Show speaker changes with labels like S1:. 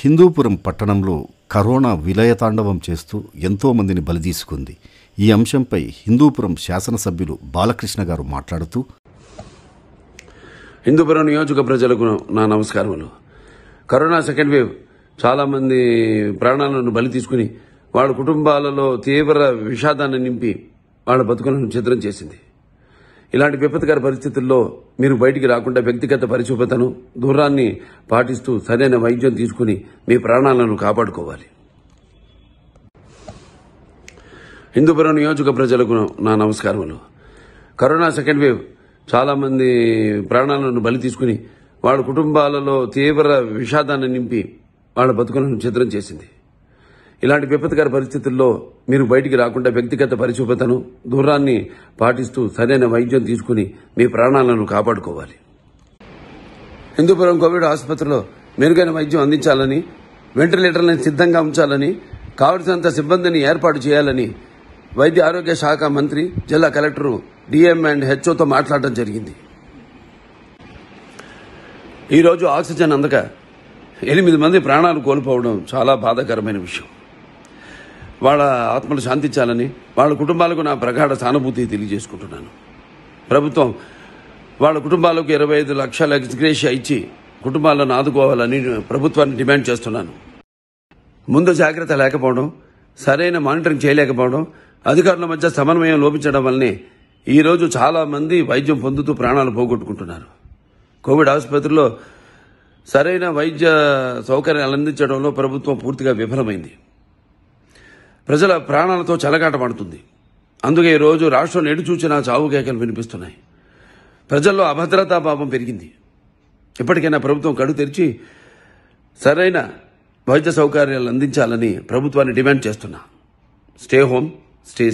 S1: హిందూపురం పట్టణంలో కరోనా విలయతాండవం చేస్తూ ఎంతోమందిని బలిదీసుకుంది ఈ అంశంపై హిందూపురం శాసనసభ్యులు బాలకృష్ణ గారు మాట్లాడుతూ హిందూపురం నియోజక ప్రజలకు నా నమస్కారములు కరోనా సెకండ్ వేవ్ చాలామంది ప్రాణాలను బలి తీసుకుని వాళ్ళ కుటుంబాలలో తీవ్ర విషాదాన్ని నింపి వాళ్ళ బతుకులను చిత్రం చేసింది ఇలాంటి విపత్కర పరిస్థితుల్లో మీరు బయటికి రాకుండా వ్యక్తిగత పరిశుభ్రతను దూరాన్ని పాటిస్తూ సరైన వైద్యం తీసుకుని మీ ప్రాణాలను కాపాడుకోవాలి హిందూపురం నియోజక ప్రజలకు నా నమస్కారములు కరోనా సెకండ్ వేవ్ చాలామంది ప్రాణాలను బలి తీసుకుని వాళ్ళ కుటుంబాలలో తీవ్ర విషాదాన్ని నింపి వాళ్ళ బతుకులను చిత్రం చేసింది ఇలాంటి విపత్కర పరిస్థితుల్లో మీరు బయటికి రాకుండా వ్యక్తిగత పరిశుభ్రతను దూరాన్ని పాటిస్తూ సరైన వైద్యం తీసుకుని మీ ప్రాణాలను కాపాడుకోవాలి హిందూపురం కోవిడ్ ఆసుపత్రిలో మెరుగైన వైద్యం అందించాలని వెంటిలేటర్లను సిద్ధంగా ఉంచాలని కావలసినంత సిబ్బందిని ఏర్పాటు చేయాలని వైద్య ఆరోగ్య శాఖ మంత్రి జిల్లా కలెక్టర్ డిఎం అండ్ హెచ్ఓతో మాట్లాడటం జరిగింది ఈరోజు ఆక్సిజన్ అందక ఎనిమిది మంది ప్రాణాలు కోల్పోవడం చాలా బాధాకరమైన విషయం వాళ్ళ ఆత్మలు శాంతించాలని వాళ్ళ కుటుంబాలకు నా ప్రగాఢ సానుభూతి తెలియజేసుకుంటున్నాను ప్రభుత్వం వాళ్ళ కుటుంబాలకు ఇరవై ఐదు లక్షల ఎక్స్గ్రేషియా ఇచ్చి కుటుంబాలను ఆదుకోవాలని ప్రభుత్వాన్ని డిమాండ్ చేస్తున్నాను ముందు జాగ్రత్త లేకపోవడం సరైన మానిటరింగ్ చేయలేకపోవడం అధికారుల మధ్య సమన్వయం లోపించడం వల్లనే ఈరోజు చాలామంది వైద్యం పొందుతూ ప్రాణాలు పోగొట్టుకుంటున్నారు కోవిడ్ ఆసుపత్రిలో సరైన వైద్య సౌకర్యాలు అందించడంలో ప్రభుత్వం పూర్తిగా విఫలమైంది ప్రజల ప్రాణాలతో పడుతుంది అందుకే ఈరోజు రాష్ట్రం ఎటు చూచినా చావు కేకలు వినిపిస్తున్నాయి ప్రజల్లో అభద్రతా పాపం పెరిగింది ఇప్పటికైనా ప్రభుత్వం కడు తెరిచి సరైన వైద్య సౌకర్యాలు అందించాలని ప్రభుత్వాన్ని డిమాండ్ చేస్తున్నా స్టే హోమ్ స్టే